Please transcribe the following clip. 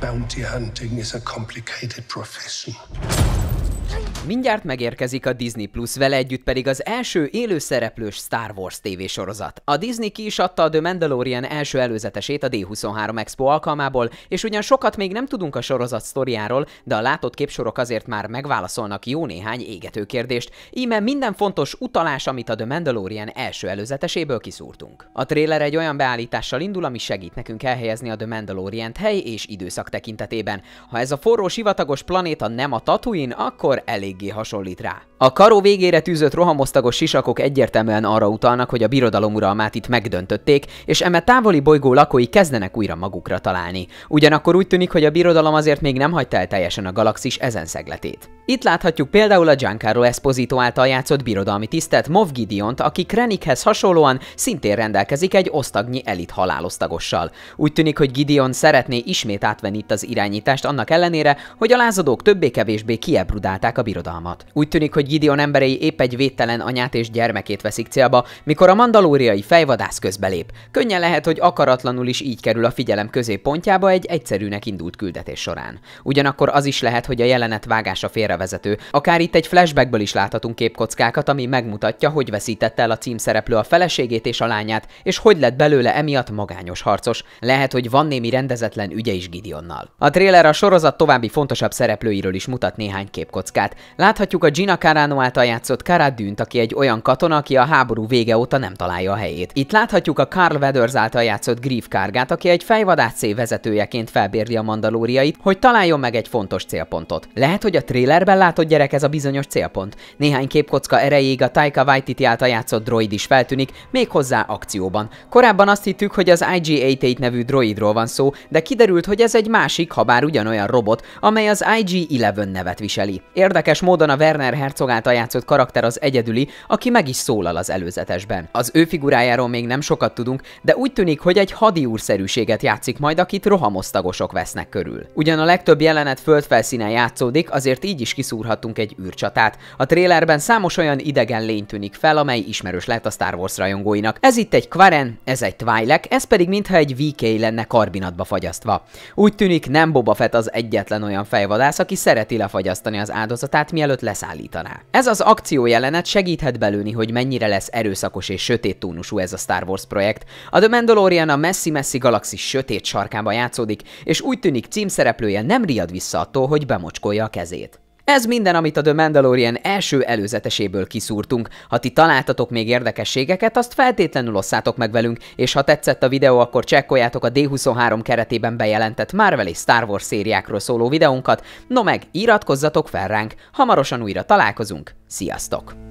Bounty hunting is a complicated profession. Mindjárt megérkezik a Disney Plus, vele együtt pedig az első élőszereplős Star Wars tévésorozat. A Disney ki is adta a The Mandalorian első előzetesét a D23 Expo alkalmából, és ugyan sokat még nem tudunk a sorozat sztoriáról, de a látott képsorok azért már megválaszolnak jó néhány égető kérdést, íme minden fontos utalás, amit a The Mandalorian első előzeteséből kiszúrtunk. A tréler egy olyan beállítással indul, ami segít nekünk elhelyezni a The Mandalorian hely és időszak tekintetében. Ha ez a forró sivatagos planéta nem a Tatooine, akkor elég eléggé hasonlít rá. A karó végére tűzött rohamosztagos sisakok egyértelműen arra utalnak, hogy a birodalom uralmát itt megdöntötték, és eme távoli bolygó lakói kezdenek újra magukra találni. Ugyanakkor úgy tűnik, hogy a birodalom azért még nem hagyta el teljesen a galaxis ezen szegletét. Itt láthatjuk például a Giancarlo Esposito által játszott birodalmi tisztet Mov Gideont, aki Krenikhez hasonlóan szintén rendelkezik egy osztagnyi elit halálosztagossal. Úgy tűnik, hogy Gideon szeretné ismét átvenni itt az irányítást annak ellenére, hogy a lázadók többé-kevésbé kiebrudálták a birodalmat. Úgy tűnik, hogy Gideon emberei épp egy védtelen anyát és gyermekét veszik célba, mikor a mandalóriai fejvadász közbelép. Könnyen lehet, hogy akaratlanul is így kerül a figyelem középpontjába egy egyszerűnek indult küldetés során. Ugyanakkor az is lehet, hogy a jelenet vágása félre bevezető. Akár itt egy flashbackből is láthatunk képkockákat, ami megmutatja, hogy veszítette el a címszereplő a feleségét és a lányát, és hogy lett belőle emiatt magányos harcos. Lehet, hogy van némi rendezetlen ügye is Gideonnal. A tréler a sorozat további fontosabb szereplőiről is mutat néhány képkockát. Láthatjuk a Gina Carano által játszott Cara Dünt, aki egy olyan katona, aki a háború vége óta nem találja a helyét. Itt láthatjuk a Carl Weathers által játszott Grief Kárgát, aki egy fejvadászé vezetőjeként felbérli a mandalóriait, hogy találjon meg egy fontos célpontot. Lehet, hogy a trélerben Ebben látod gyerek ez a bizonyos célpont. Néhány képkocka erejéig a Taika Waititi által játszott droid is feltűnik, még hozzá akcióban. Korábban azt hittük, hogy az IG-88 nevű droidról van szó, de kiderült, hogy ez egy másik, habár ugyanolyan robot, amely az IG-11 nevet viseli. Érdekes módon a Werner Herzog által játszott karakter az egyedüli, aki meg is szólal az előzetesben. Az ő figurájáról még nem sokat tudunk, de úgy tűnik, hogy egy hadi úrszerűséget játszik majd, akit rohamosztagosok vesznek körül. Ugyan a legtöbb jelenet földfelszínen játszódik, azért így is is kiszúrhattunk egy űrcsatát. A trélerben számos olyan idegen lény tűnik fel, amely ismerős lehet a Star Wars rajongóinak. Ez itt egy Quaren, ez egy Twi'lek, ez pedig mintha egy VK lenne karbinatba fagyasztva. Úgy tűnik nem Boba Fett az egyetlen olyan fejvadász, aki szereti lefagyasztani az áldozatát, mielőtt leszállítaná. Ez az akció jelenet segíthet belőni, hogy mennyire lesz erőszakos és sötét tónusú ez a Star Wars projekt. A The Mandalorian a messzi-messzi galaxis sötét sarkába játszódik, és úgy tűnik címszereplője nem riad vissza attól, hogy bemocskolja a kezét. Ez minden, amit a The Mandalorian első előzeteséből kiszúrtunk. Ha ti találtatok még érdekességeket, azt feltétlenül osszátok meg velünk, és ha tetszett a videó, akkor csekkoljátok a D23 keretében bejelentett Marvel és Star Wars szériákról szóló videónkat, no meg iratkozzatok fel ránk, hamarosan újra találkozunk, sziasztok!